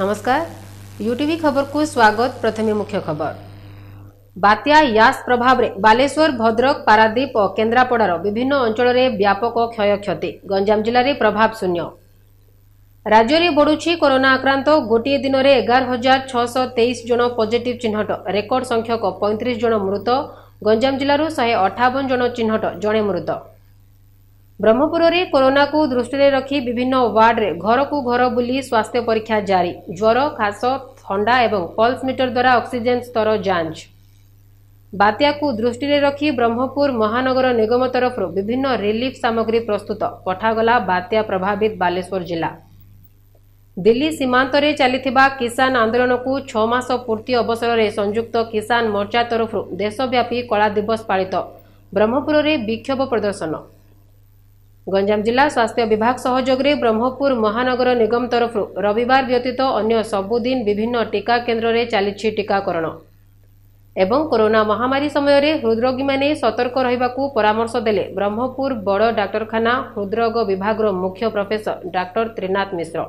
ନମସ୍କାର ୟୁଟିଭି ଖବରକୁ ସ୍ୱାଗତ ପ୍ରଥମେ ମୁଖ୍ୟ ଖବର ବାତ୍ୟା ୟାସ୍ ପ୍ରଭାବରେ ବାଲେଶ୍ୱର ଭଦ୍ରକ ପାରାଦୀପ ଓ କେନ୍ଦ୍ରାପଡ଼ାର ବିଭିନ୍ନ ଅଞ୍ଚଳରେ ବ୍ୟାପକ କ୍ଷୟକ୍ଷତି ଗଞ୍ଜାମ ଜିଲ୍ଲାରେ ପ୍ରଭାବ ଶୂନ୍ୟ ରାଜ୍ୟରେ ବଢ଼ୁଛି କରୋନା ଆକ୍ରାନ୍ତ ଗୋଟିଏ ଦିନରେ ଏଗାର ହଜାର ଛଅଶହ ତେଇଶ ଜଣ ପଜିଟିଭ୍ ଚିହ୍ନଟ ରେକର୍ଡ ସଂଖ୍ୟକ ପଇଁତିରିଶ ଜଣ ମୃତ ଗଞ୍ଜାମ ଜିଲ୍ଲାରୁ ଶହେ ଅଠାବନ ଜଣ ଚିହ୍ନଟ ଜଣେ ମୃତ ବ୍ରହ୍ମପୁରରେ କରୋନାକୁ ଦୃଷ୍ଟିରେ ରଖି ବିଭିନ୍ନ ୱାର୍ଡରେ ଘରକୁ ଘର ବୁଲି ସ୍ୱାସ୍ଥ୍ୟ ପରୀକ୍ଷା ଜାରି ଜ୍ୱର ଖାସ ଥଣ୍ଡା ଏବଂ ପଲ୍ସ ମିଟର ଦ୍ୱାରା ଅକ୍ସିଜେନ୍ ସ୍ତର ଯାଞ୍ଚ ବାତ୍ୟାକୁ ଦୃଷ୍ଟିରେ ରଖି ବ୍ରହ୍ମପୁର ମହାନଗର ନିଗମ ତରଫରୁ ବିଭିନ୍ନ ରିଲିଫ ସାମଗ୍ରୀ ପ୍ରସ୍ତୁତ ପଠାଗଲା ବାତ୍ୟା ପ୍ରଭାବିତ ବାଲେଶ୍ୱର ଜିଲ୍ଲା ଦିଲ୍ଲୀ ସୀମାନ୍ତରେ ଚାଲିଥିବା କିଷାନ ଆନ୍ଦୋଳନକୁ ଛଅ ମାସ ପୂର୍ତ୍ତି ଅବସରରେ ସଂଯୁକ୍ତ କିଷାନ ମୋର୍ଚ୍ଚା ତରଫରୁ ଦେଶବ୍ୟାପୀ କଳା ଦିବସ ପାଳିତ ବ୍ରହ୍ମପୁରରେ ବିକ୍ଷୋଭ ପ୍ରଦର୍ଶନ ଗଞ୍ଜାମ ଜିଲ୍ଲା ସ୍ୱାସ୍ଥ୍ୟ ବିଭାଗ ସହଯୋଗରେ ବ୍ରହ୍ମପୁର ମହାନଗର ନିଗମ ତରଫରୁ ରବିବାର ବ୍ୟତୀତ ଅନ୍ୟ ସବୁଦିନ ବିଭିନ୍ନ ଟିକା କେନ୍ଦ୍ରରେ ଚାଲିଛି ଟିକାକରଣ ଏବଂ କରୋନା ମହାମାରୀ ସମୟରେ ହୃଦ୍ରୋଗୀମାନେ ସତର୍କ ରହିବାକୁ ପରାମର୍ଶ ଦେଲେ ବ୍ରହ୍ମପୁର ବଡ଼ ଡାକ୍ତରଖାନା ହୃଦ୍ରୋଗ ବିଭାଗର ମୁଖ୍ୟ ପ୍ରଫେସର ଡାକ୍ତର ତ୍ରିନାଥ ମିଶ୍ର